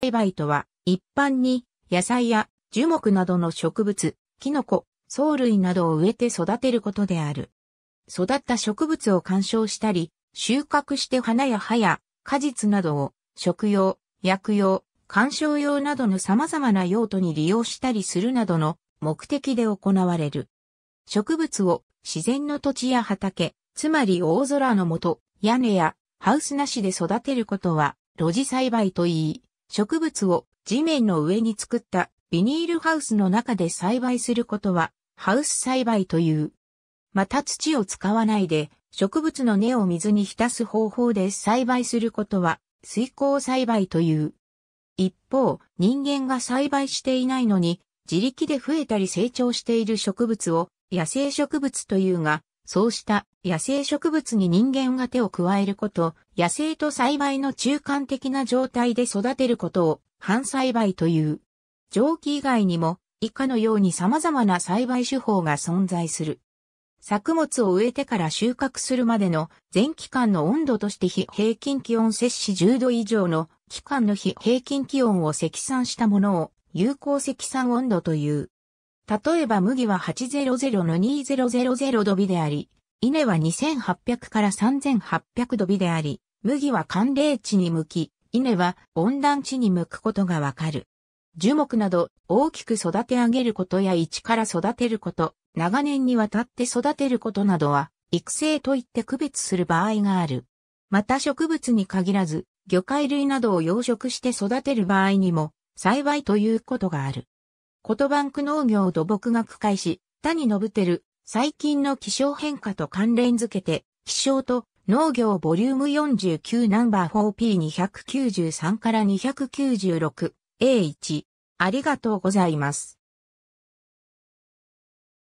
栽培とは、一般に野菜や樹木などの植物、キノコ、藻類などを植えて育てることである。育った植物を観賞したり、収穫して花や葉や果実などを食用、薬用、観賞用などの様々な用途に利用したりするなどの目的で行われる。植物を自然の土地や畑、つまり大空の下、屋根やハウスなしで育てることは、露地栽培といい、植物を地面の上に作ったビニールハウスの中で栽培することはハウス栽培という。また土を使わないで植物の根を水に浸す方法で栽培することは水耕栽培という。一方、人間が栽培していないのに自力で増えたり成長している植物を野生植物というが、そうした野生植物に人間が手を加えること、野生と栽培の中間的な状態で育てることを半栽培という。蒸気以外にも以下のように様々な栽培手法が存在する。作物を植えてから収穫するまでの全期間の温度として非平均気温摂氏10度以上の期間の非平均気温を積算したものを有効積算温度という。例えば麦は800の2000度ビであり、稲は2800から3800度ビであり、麦は寒冷地に向き、稲は温暖地に向くことがわかる。樹木など大きく育て上げることや一から育てること、長年にわたって育てることなどは育成といって区別する場合がある。また植物に限らず魚介類などを養殖して育てる場合にも栽培ということがある。コトバンク農業土木学会士、谷信照、最近の気象変化と関連づけて、気象と農業ボリューム49ナンバー 4P293 から 296A1。ありがとうございます。